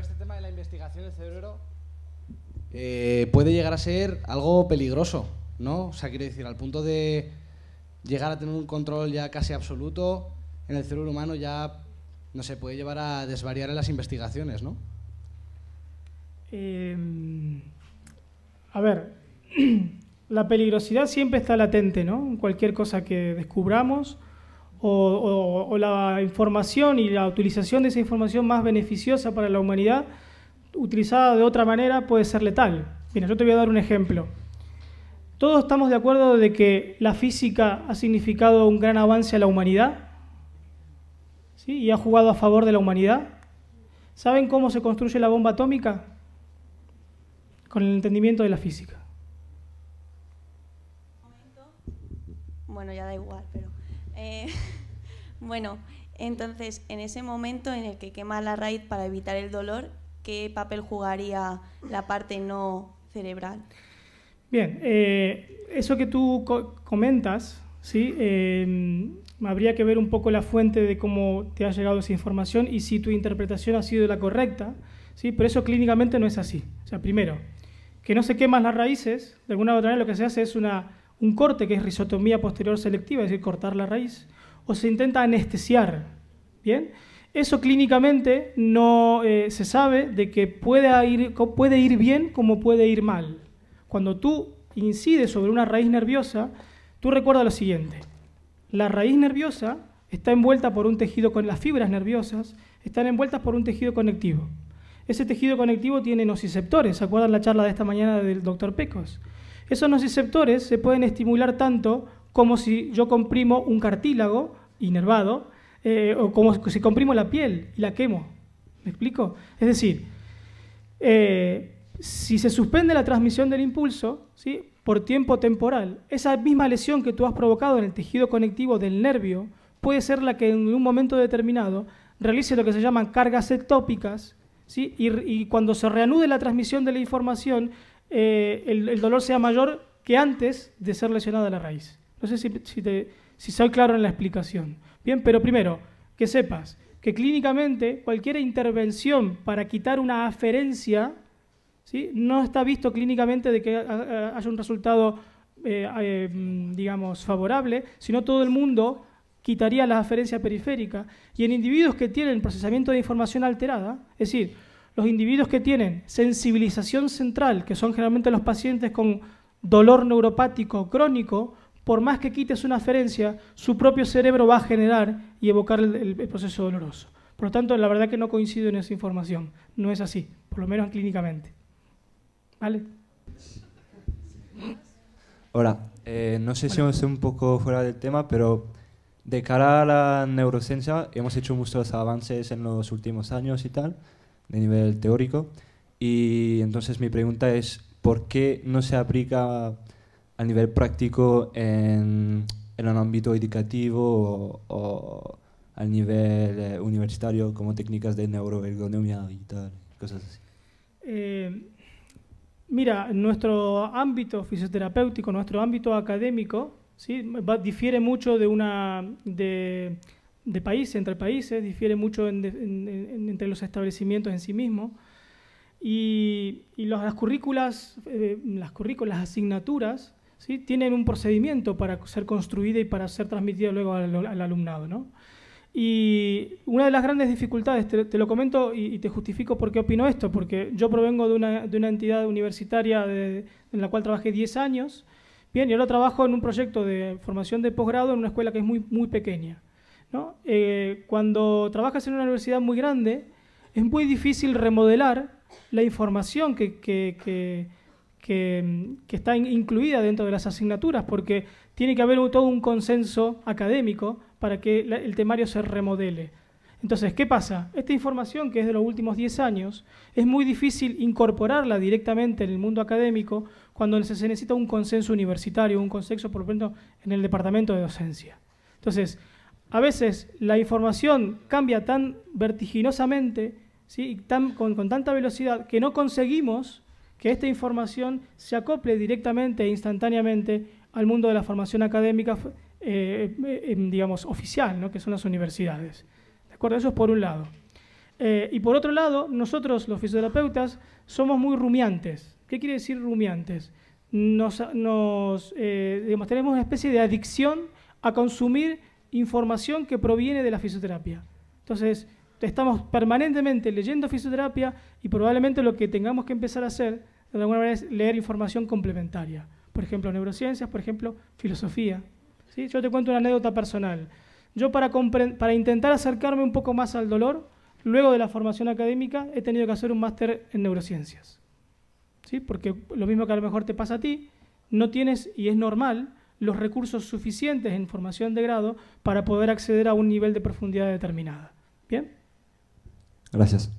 este tema de la investigación del cerebro eh, puede llegar a ser algo peligroso, ¿no? O sea, quiere decir, al punto de llegar a tener un control ya casi absoluto en el cerebro humano ya no se puede llevar a desvariar en las investigaciones, ¿no? Em, a ver, la peligrosidad siempre está latente, ¿no? cualquier cosa que descubramos o, la información y la utilización de esa información más beneficiosa para la humanidad, utilizada de otra manera, puede ser letal. Mira, yo te voy a dar un ejemplo. Todos estamos de acuerdo de que la física ha significado un gran avance a la humanidad ¿sí? y ha jugado a favor de la humanidad. ¿Saben cómo se construye la bomba atómica? Con el entendimiento de la física. Bueno, ya da igual, pero. Eh, bueno, entonces, en ese momento en el que quema la raíz para evitar el dolor, ¿qué papel jugaría la parte no cerebral? Bien, eh, eso que tú comentas, ¿sí? Em, habría que ver un poco la fuente de cómo te ha llegado esa información y si tu interpretación ha sido la correcta, ¿sí? pero eso clínicamente no es así. O sea, primero, que no se queman las raíces, de alguna otra manera lo que se hace es una un corte que es risotomía posterior selectiva, es decir, cortar la raíz, o se intenta anestesiar. ¿Bien? Eso clínicamente no eh, se sabe de que puede ir, puede ir bien como puede ir mal. Cuando tú incides sobre una raíz nerviosa, tú recuerda lo siguiente. La raíz nerviosa está envuelta por un tejido con las fibras nerviosas, están envueltas por un tejido conectivo. Ese tejido conectivo tiene nociceptores, ¿se acuerdan la charla de esta mañana del doctor Pecos? Esos nociceptores se pueden estimular tanto como si yo comprimo un cartílago inervado eh, o como si comprimo la piel y la quemo. ¿Me explico? Es decir, eh, si se suspende la transmisión del impulso ¿sí? por tiempo temporal, esa misma lesión que tú has provocado en el tejido conectivo del nervio puede ser la que en un momento determinado realice lo que se llaman cargas ectópicas ¿sí? y cuando se reanude la transmisión de la información, eh, el, dolor sea mayor que antes de ser lesionada la raíz. No sé si, si, claro en la explicación. Bien, pero primero, que sepas que clínicamente cualquier intervención para quitar una aferencia ¿sí? no está visto clínicamente de que haya un resultado, eh, eh, digamos, favorable, sino todo el mundo quitaría la aferencia periférica. Y en individuos que tienen procesamiento de información alterada, es decir, los individuos que tienen sensibilización central, que son generalmente los pacientes con dolor neuropático crónico, por más que quites una aferencia, su propio cerebro va a generar y evocar el, proceso doloroso. Por lo tanto, la verdad que no coincido en esa información. No es así, por lo menos clínicamente. ¿Vale? Hola, eh, no sé si estoy un poco fuera del tema, pero de cara a la neurociencia hemos hecho muchos avances en los últimos años y tal, de nivel teórico. Y entonces mi pregunta es, ¿por qué no se aplica a nivel práctico en, en un ámbito educativo o, a al nivel eh, universitario como técnicas de neuroergonomía y tal, cosas así? Eh, mira, nuestro ámbito fisioterapéutico, nuestro ámbito académico, ¿sí? difiere mucho de una... De, de país, entre países, difiere mucho entre los establecimientos en sí mismos. Y, eh, las currículas, las currículas, asignaturas, ¿sí? tienen un procedimiento para ser construida y para ser transmitida luego al, alumnado. ¿no? Y una de las grandes dificultades, te, lo comento y, te justifico por qué opino esto, porque yo provengo de una, entidad universitaria en la cual trabajé 10 años, bien, y ahora trabajo en un proyecto de formación de posgrado en una escuela que es muy, muy pequeña. ¿no? Eh, cuando trabajas en una universidad muy grande, es muy difícil remodelar la información que, que, que, está incluida dentro de las asignaturas, porque tiene que haber todo un consenso académico para que el temario se remodele. Entonces, ¿qué pasa? Esta información que es de los últimos 10 años, es muy difícil incorporarla directamente en el mundo académico cuando se necesita un consenso universitario, un consenso, por ejemplo, en el departamento de docencia. Entonces, a veces la información cambia tan vertiginosamente, ¿sí? tan, con, tanta velocidad, que no conseguimos que esta información se acople directamente e instantáneamente al mundo de la formación académica, eh, eh, em, digamos, oficial, ¿no? que son las universidades. ¿De acuerdo? Eso es por un lado. Eh, y por otro lado, nosotros los fisioterapeutas somos muy rumiantes. ¿Qué quiere decir rumiantes? Nos, nos tenemos una especie de adicción a consumir información que proviene de la fisioterapia. Entonces, estamos permanentemente leyendo fisioterapia y probablemente lo que tengamos que empezar a hacer, de alguna manera, es leer información complementaria. Por ejemplo, neurociencias, por ejemplo, filosofía. ¿sí? Yo te cuento una anécdota personal. Yo para, para intentar acercarme un poco más al dolor, luego de la formación académica, he tenido que hacer un máster en neurociencias. ¿sí? Porque lo mismo que a lo mejor te pasa a ti, no tienes, y es normal, los recursos suficientes en formación de grado para poder acceder a un nivel de profundidad determinada. ¿Bien? Gracias.